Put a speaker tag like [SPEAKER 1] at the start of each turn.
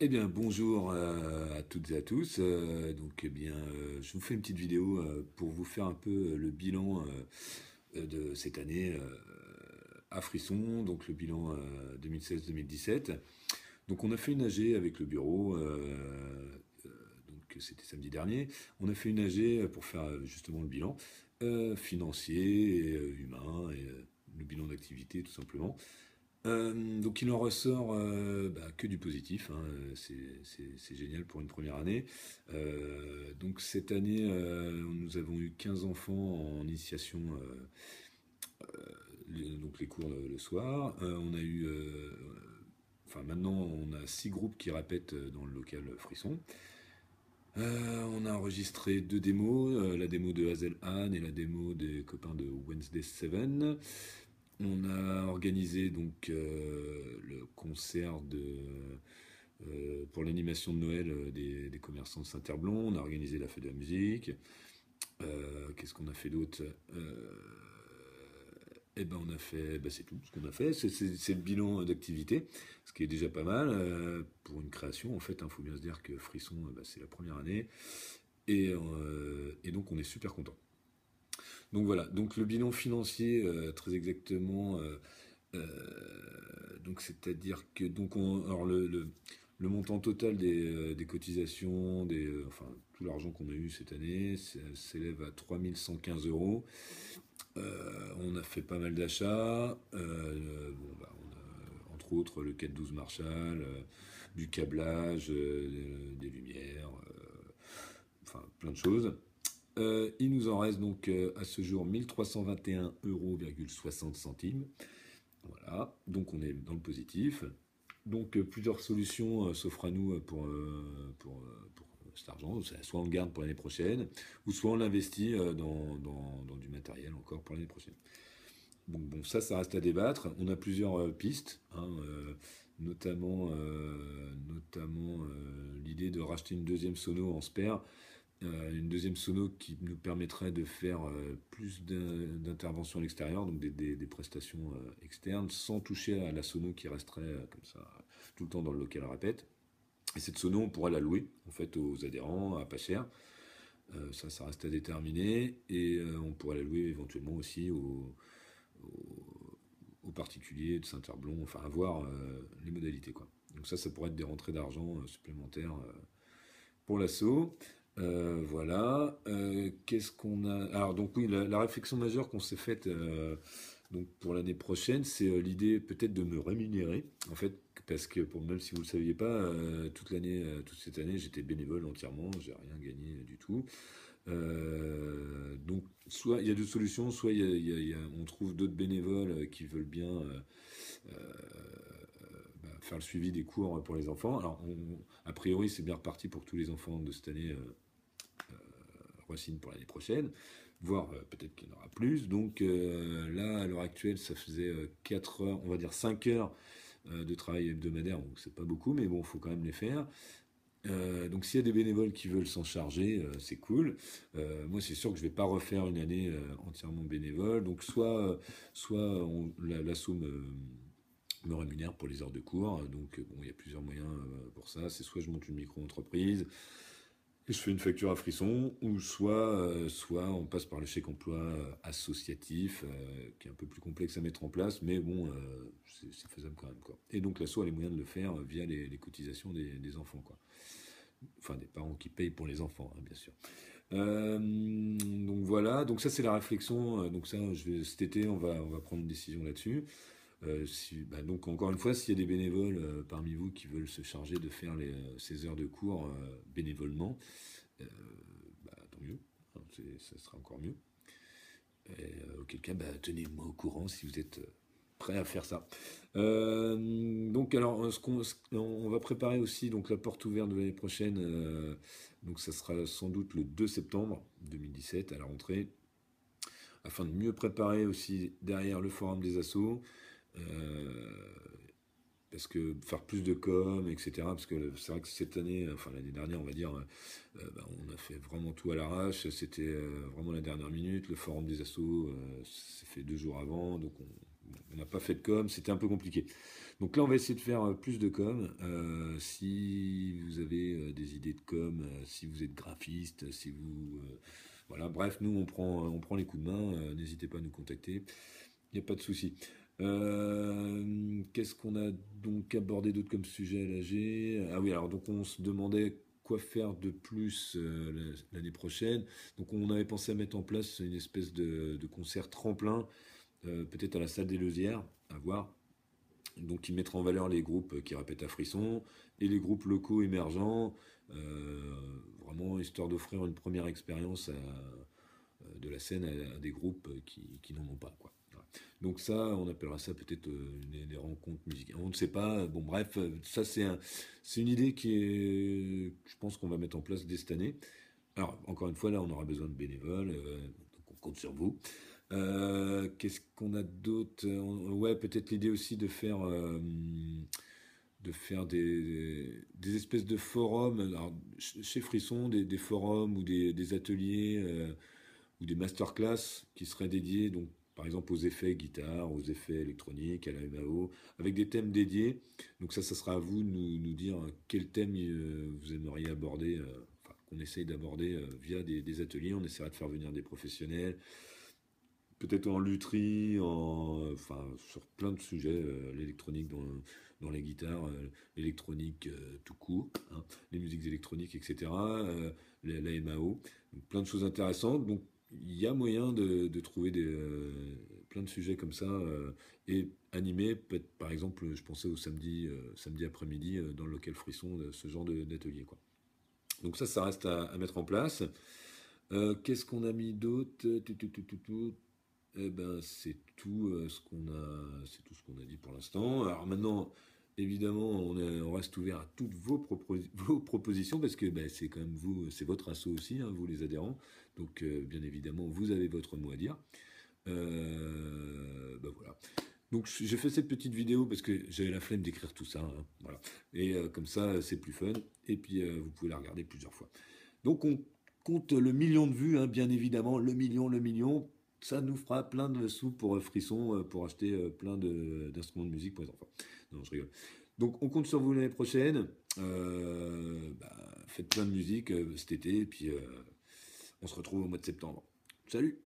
[SPEAKER 1] Eh bien, bonjour euh, à toutes et à tous. Euh, donc, eh bien, euh, je vous fais une petite vidéo pour vous faire un peu le bilan de cette année à Frisson, donc le bilan 2016-2017. Donc, on a fait une AG avec le bureau. donc, c'était samedi dernier. On a fait une AG pour faire justement le bilan financier, et humain, et le bilan d'activité, tout simplement. Euh, donc il en ressort euh, bah, que du positif, hein. c'est génial pour une première année. Euh, donc cette année, nous avons eu 15 enfants en initiation, donc les cours le, soir. on a eu, enfin maintenant on a 6 groupes qui répètent dans le local Frisson. on a enregistré deux démos, la démo de Hazel Anne et la démo des copains de Wednesday 7. On a organisé donc euh, le concert euh, pour l'animation de Noël euh, des, commerçants de Saint-Herblon. On a organisé la fête de la musique. Qu'est-ce qu'on a fait d'autre Eh ben on a fait, eh ben, c'est tout ce qu'on a fait. C'est le bilan d'activité, ce qui est déjà pas mal pour une création. En fait, il hein, faut bien se dire que Frisson, bah, c'est la première année, et, et donc on est super content. Donc voilà, donc le bilan financier, euh, très exactement, euh, euh, donc c'est-à-dire que le, montant total des, cotisations, enfin tout l'argent qu'on a eu cette année s'élève à 3115 euros. on a fait pas mal d'achats, bah, entre autres le 412 Marshall, du câblage, des lumières, enfin plein de choses. Euh, il nous en reste donc euh, à ce jour 1321,60 euros. centimes. Voilà, donc on est dans le positif. Donc euh, plusieurs solutions s'offrent à nous pour, cet argent. Soit on le garde pour l'année prochaine, ou soit on l'investit dans, du matériel encore pour l'année prochaine. Bon, bon, ça, ça reste à débattre. On a plusieurs pistes, hein, notamment, notamment l'idée de racheter une deuxième sono en spare. Euh, une deuxième sono qui nous permettrait de faire euh, plus d'interventions à l'extérieur, donc des, prestations euh, externes, sans toucher à la sono qui resterait comme ça tout le temps dans le local répète. Et cette sono, on pourrait la louer en fait aux adhérents à pas cher. ça, ça reste à déterminer. Et on pourrait la louer éventuellement aussi aux, particuliers de Saint-Herblon, enfin à voir les modalités. Quoi. Donc ça, ça pourrait être des rentrées d'argent supplémentaires pour l'assaut. Euh, voilà. Euh, qu'est-ce qu'on a Alors donc oui, la, réflexion majeure qu'on s'est faite euh, donc pour l'année prochaine, c'est l'idée peut-être de me rémunérer en fait parce que pour même si vous le saviez pas, toute l'année, toute cette année, j'étais bénévole entièrement, j'ai rien gagné du tout. donc soit il y a deux solutions, soit on trouve d'autres bénévoles qui veulent bien faire le suivi des cours pour les enfants. Alors, a priori, c'est bien reparti pour tous les enfants de cette année euh, euh, Racine pour l'année prochaine, voire euh, peut-être qu'il y en aura plus. Donc là, à l'heure actuelle, ça faisait 4 heures, on va dire 5 heures de travail hebdomadaire, donc c'est pas beaucoup, mais bon, il faut quand même les faire. donc s'il y a des bénévoles qui veulent s'en charger, c'est cool. moi, c'est sûr que je vais pas refaire une année entièrement bénévole. Donc soit, soit la somme me rémunère pour les heures de cours. Donc, euh, bon, il y a plusieurs moyens euh, pour ça. C'est soit je monte une micro-entreprise et je fais une facture à frisson, ou soit, euh, soit on passe par le chèque emploi associatif, qui est un peu plus complexe à mettre en place, mais bon, c'est faisable quand même. Quoi. Et donc, l'asso a les moyens de le faire via les, cotisations des, enfants. Quoi. Enfin, des parents qui payent pour les enfants, hein, bien sûr. donc voilà, donc ça c'est la réflexion. Donc ça, je vais, cet été, on va, on va prendre une décision là-dessus. Euh, bah, donc encore une fois, s'il y a des bénévoles euh, parmi vous qui veulent se charger de faire euh, ces heures de cours bénévolement, bah, tant mieux, hein, ça sera encore mieux. auquel cas, bah, tenez-moi au courant si vous êtes prêt à faire ça. donc alors, on, va préparer aussi donc la porte ouverte de l'année prochaine. donc ça sera sans doute le 2 septembre 2017 à la rentrée, afin de mieux préparer aussi derrière le forum des assauts. Euh, parce que faire plus de com, etc. Parce que c'est vrai que cette année, enfin l'année dernière, on va dire, euh, euh, bah, on a fait vraiment tout à l'arrache. C'était vraiment la dernière minute. Le forum des assos s'est fait deux jours avant, donc on n'a pas fait de com. C'était un peu compliqué. Donc là, on va essayer de faire plus de com. si vous avez des idées de com, si vous êtes graphiste, si vous voilà, bref, nous on prend on prend les coups de main. N'hésitez pas à nous contacter. Il n'y a pas de souci. Euh, qu'est-ce qu'on a donc abordé d'autre comme sujet à l'AG Ah oui, alors donc on se demandait quoi faire de plus euh, l'année prochaine. Donc on avait pensé à mettre en place une espèce de, concert tremplin, euh, peut-être à la salle des Leuzières, à voir. Donc qui mettra en valeur les groupes qui répètent à frisson et les groupes locaux émergents, vraiment histoire d'offrir une première expérience de la scène à, des groupes qui, qui n'en ont pas. quoi. Donc ça, on appellera ça peut-être des euh, rencontres musicales. On ne sait pas. Bon, bref, euh, ça c'est une idée qui est, je pense qu'on va mettre en place dès cette année. Alors encore une fois, là, on aura besoin de bénévoles. Euh, donc on compte sur vous. qu'est-ce qu'on a d'autre Ouais, peut-être l'idée aussi de faire, de faire des, espèces de forums. chez Frisson, des, forums ou des, des ateliers ou des masterclass qui seraient dédiés donc par exemple aux effets guitare, aux effets électroniques, à la MAO, avec des thèmes dédiés. Donc ça, ça sera à vous de nous, dire quel thème euh, vous aimeriez aborder, euh, enfin, qu'on essaye d'aborder euh, via des, ateliers. On essaiera de faire venir des professionnels, peut-être en lutherie, en, enfin, sur plein de sujets, l'électronique dans, dans, les guitares, l'électronique tout court, hein, les musiques électroniques, etc., la, MAO, plein de choses intéressantes. Donc il y a moyen de, de trouver des, euh, plein de sujets comme ça euh, et animer, par exemple, je pensais au samedi, euh, samedi après-midi dans le local frisson, ce genre d'atelier. Donc ça, ça reste à, mettre en place. Qu'est-ce qu'on a mis d'autre eh ben, c'est tout ce qu'on a, c'est tout ce qu'on a dit pour l'instant. Alors maintenant, Évidemment, on, reste ouvert à toutes vos, vos propositions parce que ben, c'est quand même vous, c'est votre asso aussi, hein, vous les adhérents. Donc, euh, bien évidemment, vous avez votre mot à dire. Euh, ben voilà. Donc, j'ai fait cette petite vidéo parce que j'avais la flemme d'écrire tout ça. Hein, voilà. Et euh, comme ça, c'est plus fun. Et puis, vous pouvez la regarder plusieurs fois. Donc, on compte le million de vues, hein, bien évidemment, le million, le million ça nous fera plein de sous pour euh, Frisson euh, pour acheter euh, plein d'instruments de, musique pour les enfants. Non, je rigole. Donc on compte sur vous l'année prochaine. Bah, faites plein de musique cet été, et puis on se retrouve au mois de septembre. Salut